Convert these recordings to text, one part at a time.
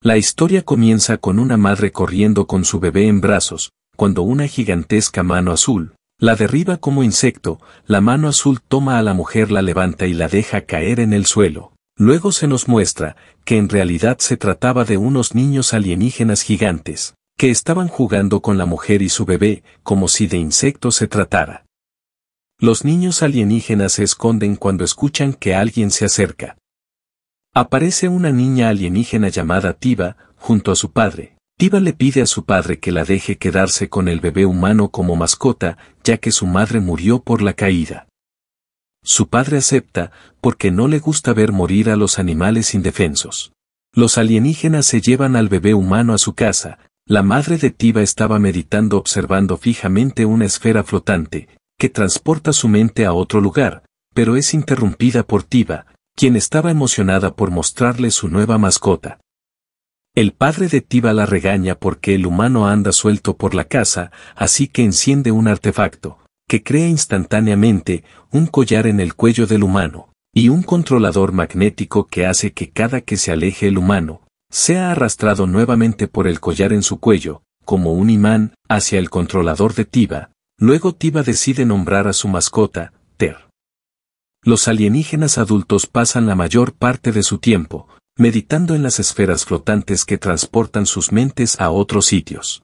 La historia comienza con una madre corriendo con su bebé en brazos, cuando una gigantesca mano azul, la derriba como insecto, la mano azul toma a la mujer, la levanta y la deja caer en el suelo. Luego se nos muestra que en realidad se trataba de unos niños alienígenas gigantes, que estaban jugando con la mujer y su bebé, como si de insecto se tratara. Los niños alienígenas se esconden cuando escuchan que alguien se acerca. Aparece una niña alienígena llamada Tiva, junto a su padre. Tiva le pide a su padre que la deje quedarse con el bebé humano como mascota, ya que su madre murió por la caída. Su padre acepta, porque no le gusta ver morir a los animales indefensos. Los alienígenas se llevan al bebé humano a su casa, la madre de Tiva estaba meditando observando fijamente una esfera flotante, que transporta su mente a otro lugar, pero es interrumpida por Tiva, quien estaba emocionada por mostrarle su nueva mascota. El padre de Tiba la regaña porque el humano anda suelto por la casa, así que enciende un artefacto, que crea instantáneamente un collar en el cuello del humano, y un controlador magnético que hace que cada que se aleje el humano, sea arrastrado nuevamente por el collar en su cuello, como un imán, hacia el controlador de Tiba. Luego Tiva decide nombrar a su mascota, Ter. Los alienígenas adultos pasan la mayor parte de su tiempo, meditando en las esferas flotantes que transportan sus mentes a otros sitios.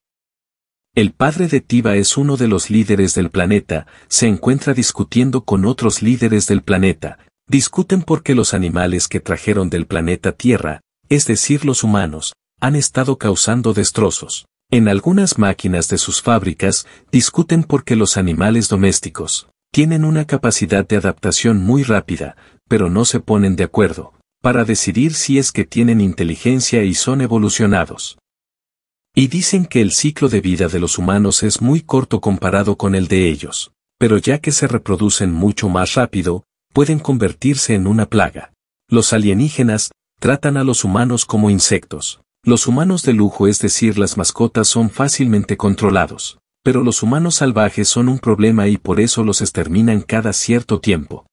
El padre de Tiva es uno de los líderes del planeta, se encuentra discutiendo con otros líderes del planeta, discuten por qué los animales que trajeron del planeta Tierra, es decir los humanos, han estado causando destrozos. En algunas máquinas de sus fábricas, discuten por qué los animales domésticos, tienen una capacidad de adaptación muy rápida, pero no se ponen de acuerdo, para decidir si es que tienen inteligencia y son evolucionados. Y dicen que el ciclo de vida de los humanos es muy corto comparado con el de ellos, pero ya que se reproducen mucho más rápido, pueden convertirse en una plaga. Los alienígenas tratan a los humanos como insectos. Los humanos de lujo, es decir, las mascotas, son fácilmente controlados. Pero los humanos salvajes son un problema y por eso los exterminan cada cierto tiempo.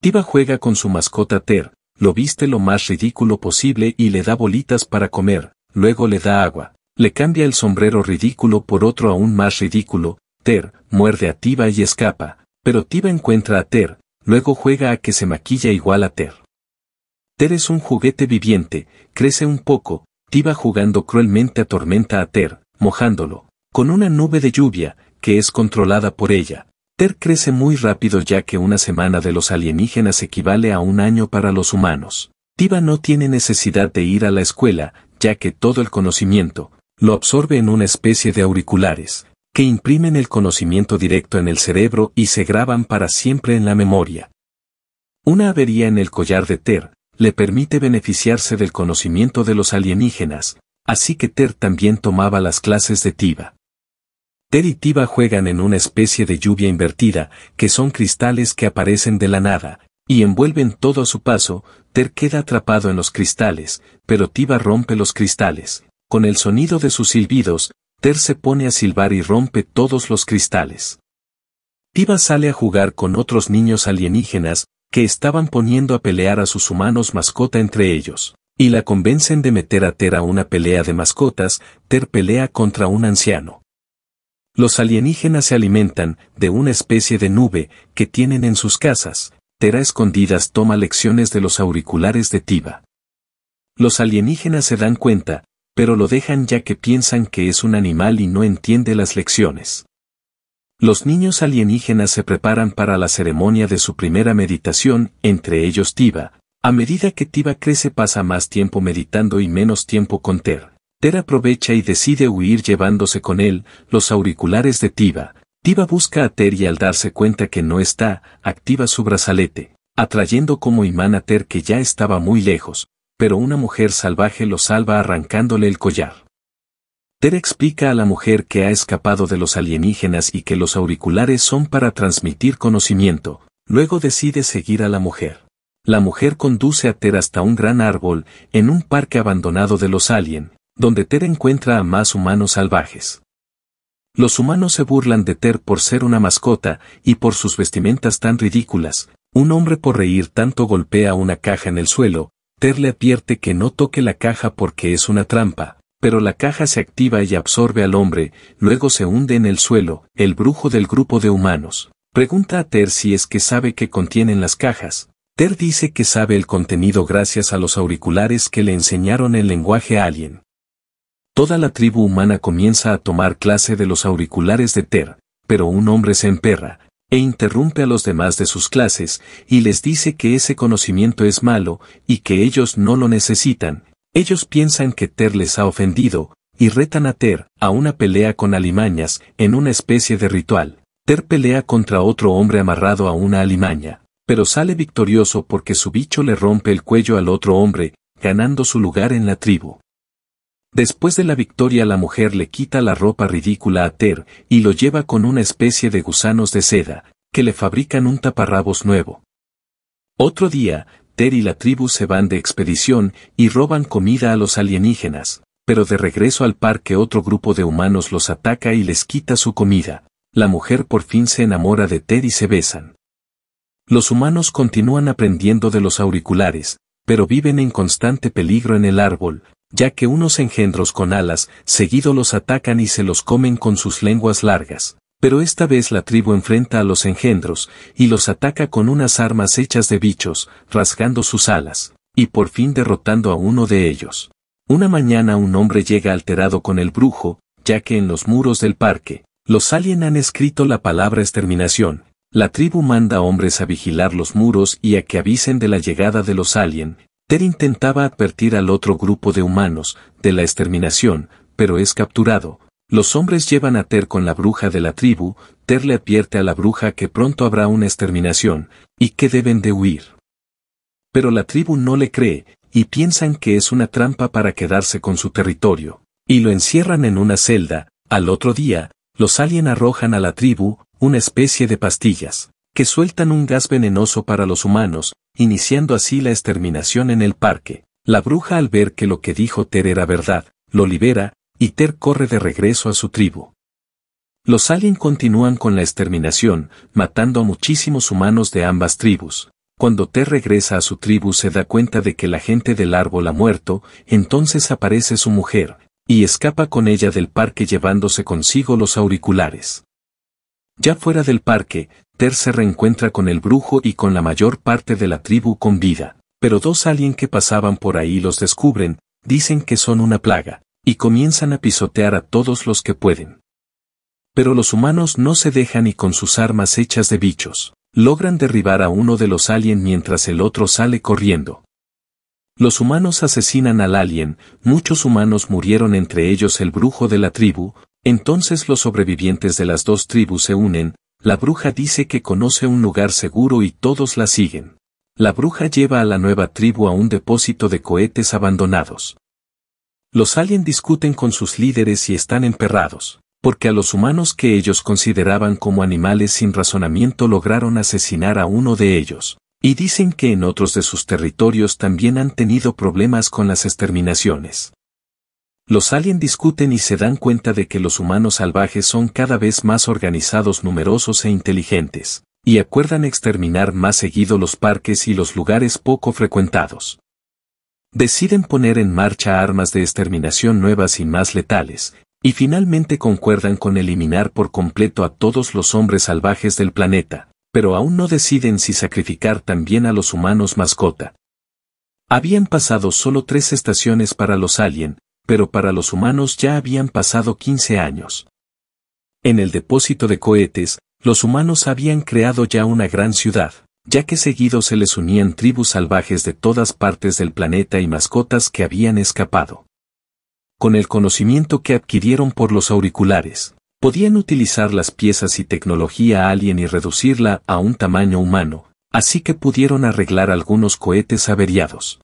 Tiva juega con su mascota Ter, lo viste lo más ridículo posible y le da bolitas para comer, luego le da agua, le cambia el sombrero ridículo por otro aún más ridículo, Ter, muerde a Tiva y escapa, pero Tiva encuentra a Ter, luego juega a que se maquilla igual a Ter. Ter es un juguete viviente, crece un poco, Tiva jugando cruelmente atormenta a Ter, mojándolo, con una nube de lluvia, que es controlada por ella. Ter crece muy rápido ya que una semana de los alienígenas equivale a un año para los humanos. Tiva no tiene necesidad de ir a la escuela, ya que todo el conocimiento, lo absorbe en una especie de auriculares, que imprimen el conocimiento directo en el cerebro y se graban para siempre en la memoria. Una avería en el collar de Ter, le permite beneficiarse del conocimiento de los alienígenas, así que Ter también tomaba las clases de Tiva. Ter y Tiva juegan en una especie de lluvia invertida, que son cristales que aparecen de la nada, y envuelven todo a su paso, Ter queda atrapado en los cristales, pero Tiba rompe los cristales. Con el sonido de sus silbidos, Ter se pone a silbar y rompe todos los cristales. Tiva sale a jugar con otros niños alienígenas, que estaban poniendo a pelear a sus humanos mascota entre ellos, y la convencen de meter a Ter a una pelea de mascotas, Ter pelea contra un anciano. Los alienígenas se alimentan de una especie de nube que tienen en sus casas. Tera escondidas toma lecciones de los auriculares de Tiba. Los alienígenas se dan cuenta, pero lo dejan ya que piensan que es un animal y no entiende las lecciones. Los niños alienígenas se preparan para la ceremonia de su primera meditación, entre ellos Tiva. A medida que Tiva crece pasa más tiempo meditando y menos tiempo con Ter. Ter aprovecha y decide huir llevándose con él los auriculares de Tiva. Tiva busca a Ter y al darse cuenta que no está, activa su brazalete, atrayendo como imán a Ter que ya estaba muy lejos, pero una mujer salvaje lo salva arrancándole el collar. Ter explica a la mujer que ha escapado de los alienígenas y que los auriculares son para transmitir conocimiento, luego decide seguir a la mujer. La mujer conduce a Ter hasta un gran árbol, en un parque abandonado de los alien, donde Ter encuentra a más humanos salvajes. Los humanos se burlan de Ter por ser una mascota y por sus vestimentas tan ridículas. Un hombre por reír tanto golpea una caja en el suelo. Ter le advierte que no toque la caja porque es una trampa, pero la caja se activa y absorbe al hombre, luego se hunde en el suelo. El brujo del grupo de humanos pregunta a Ter si es que sabe qué contienen las cajas. Ter dice que sabe el contenido gracias a los auriculares que le enseñaron el lenguaje alguien. Toda la tribu humana comienza a tomar clase de los auriculares de Ter, pero un hombre se emperra, e interrumpe a los demás de sus clases, y les dice que ese conocimiento es malo, y que ellos no lo necesitan. Ellos piensan que Ter les ha ofendido, y retan a Ter a una pelea con alimañas, en una especie de ritual. Ter pelea contra otro hombre amarrado a una alimaña, pero sale victorioso porque su bicho le rompe el cuello al otro hombre, ganando su lugar en la tribu. Después de la victoria la mujer le quita la ropa ridícula a Ter y lo lleva con una especie de gusanos de seda, que le fabrican un taparrabos nuevo. Otro día, Ter y la tribu se van de expedición y roban comida a los alienígenas, pero de regreso al parque otro grupo de humanos los ataca y les quita su comida. La mujer por fin se enamora de Ter y se besan. Los humanos continúan aprendiendo de los auriculares, pero viven en constante peligro en el árbol, ya que unos engendros con alas, seguido los atacan y se los comen con sus lenguas largas. Pero esta vez la tribu enfrenta a los engendros, y los ataca con unas armas hechas de bichos, rasgando sus alas, y por fin derrotando a uno de ellos. Una mañana un hombre llega alterado con el brujo, ya que en los muros del parque, los alien han escrito la palabra exterminación. La tribu manda hombres a vigilar los muros y a que avisen de la llegada de los alien, Ter intentaba advertir al otro grupo de humanos de la exterminación, pero es capturado. Los hombres llevan a Ter con la bruja de la tribu, Ter le advierte a la bruja que pronto habrá una exterminación, y que deben de huir. Pero la tribu no le cree, y piensan que es una trampa para quedarse con su territorio, y lo encierran en una celda, al otro día, los alien arrojan a la tribu una especie de pastillas que sueltan un gas venenoso para los humanos, iniciando así la exterminación en el parque. La bruja al ver que lo que dijo Ter era verdad, lo libera, y Ter corre de regreso a su tribu. Los alien continúan con la exterminación, matando a muchísimos humanos de ambas tribus. Cuando Ter regresa a su tribu se da cuenta de que la gente del árbol ha muerto, entonces aparece su mujer, y escapa con ella del parque llevándose consigo los auriculares. Ya fuera del parque, Ter se reencuentra con el brujo y con la mayor parte de la tribu con vida, pero dos alien que pasaban por ahí los descubren, dicen que son una plaga, y comienzan a pisotear a todos los que pueden. Pero los humanos no se dejan y con sus armas hechas de bichos, logran derribar a uno de los alien mientras el otro sale corriendo. Los humanos asesinan al alien, muchos humanos murieron entre ellos el brujo de la tribu, entonces los sobrevivientes de las dos tribus se unen, la bruja dice que conoce un lugar seguro y todos la siguen. La bruja lleva a la nueva tribu a un depósito de cohetes abandonados. Los alien discuten con sus líderes y están emperrados, porque a los humanos que ellos consideraban como animales sin razonamiento lograron asesinar a uno de ellos, y dicen que en otros de sus territorios también han tenido problemas con las exterminaciones. Los alien discuten y se dan cuenta de que los humanos salvajes son cada vez más organizados, numerosos e inteligentes, y acuerdan exterminar más seguido los parques y los lugares poco frecuentados. Deciden poner en marcha armas de exterminación nuevas y más letales, y finalmente concuerdan con eliminar por completo a todos los hombres salvajes del planeta, pero aún no deciden si sacrificar también a los humanos mascota. Habían pasado solo tres estaciones para los alien, pero para los humanos ya habían pasado 15 años. En el depósito de cohetes, los humanos habían creado ya una gran ciudad, ya que seguido se les unían tribus salvajes de todas partes del planeta y mascotas que habían escapado. Con el conocimiento que adquirieron por los auriculares, podían utilizar las piezas y tecnología alien y reducirla a un tamaño humano, así que pudieron arreglar algunos cohetes averiados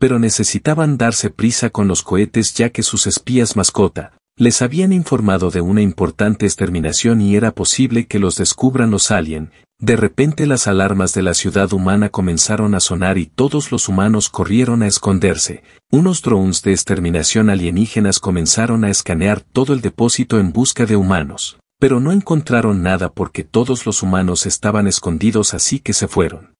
pero necesitaban darse prisa con los cohetes ya que sus espías mascota les habían informado de una importante exterminación y era posible que los descubran los alien. De repente las alarmas de la ciudad humana comenzaron a sonar y todos los humanos corrieron a esconderse. Unos drones de exterminación alienígenas comenzaron a escanear todo el depósito en busca de humanos, pero no encontraron nada porque todos los humanos estaban escondidos así que se fueron.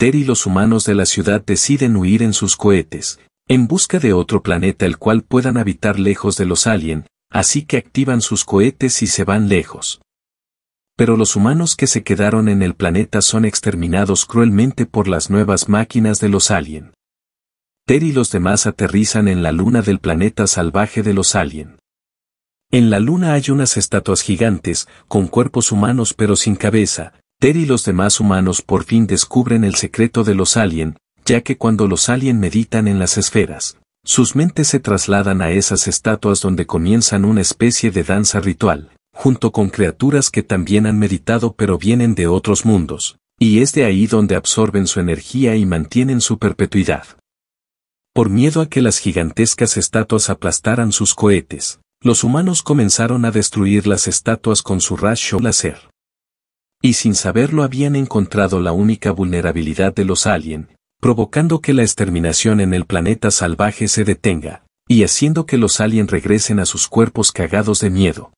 Ter y los humanos de la ciudad deciden huir en sus cohetes, en busca de otro planeta el cual puedan habitar lejos de los alien, así que activan sus cohetes y se van lejos. Pero los humanos que se quedaron en el planeta son exterminados cruelmente por las nuevas máquinas de los alien. Ter y los demás aterrizan en la luna del planeta salvaje de los alien. En la luna hay unas estatuas gigantes, con cuerpos humanos pero sin cabeza, Ter y los demás humanos por fin descubren el secreto de los alien, ya que cuando los alien meditan en las esferas, sus mentes se trasladan a esas estatuas donde comienzan una especie de danza ritual, junto con criaturas que también han meditado pero vienen de otros mundos, y es de ahí donde absorben su energía y mantienen su perpetuidad. Por miedo a que las gigantescas estatuas aplastaran sus cohetes, los humanos comenzaron a destruir las estatuas con su rayo láser. Y sin saberlo habían encontrado la única vulnerabilidad de los alien, provocando que la exterminación en el planeta salvaje se detenga, y haciendo que los alien regresen a sus cuerpos cagados de miedo.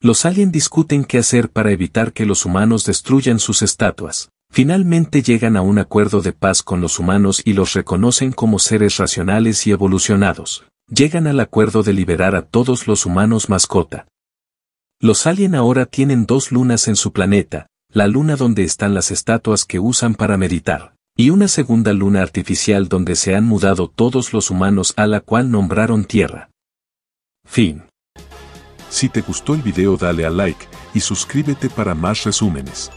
Los alien discuten qué hacer para evitar que los humanos destruyan sus estatuas. Finalmente llegan a un acuerdo de paz con los humanos y los reconocen como seres racionales y evolucionados. Llegan al acuerdo de liberar a todos los humanos mascota. Los alien ahora tienen dos lunas en su planeta, la luna donde están las estatuas que usan para meditar, y una segunda luna artificial donde se han mudado todos los humanos a la cual nombraron Tierra. Fin. Si te gustó el video dale a like y suscríbete para más resúmenes.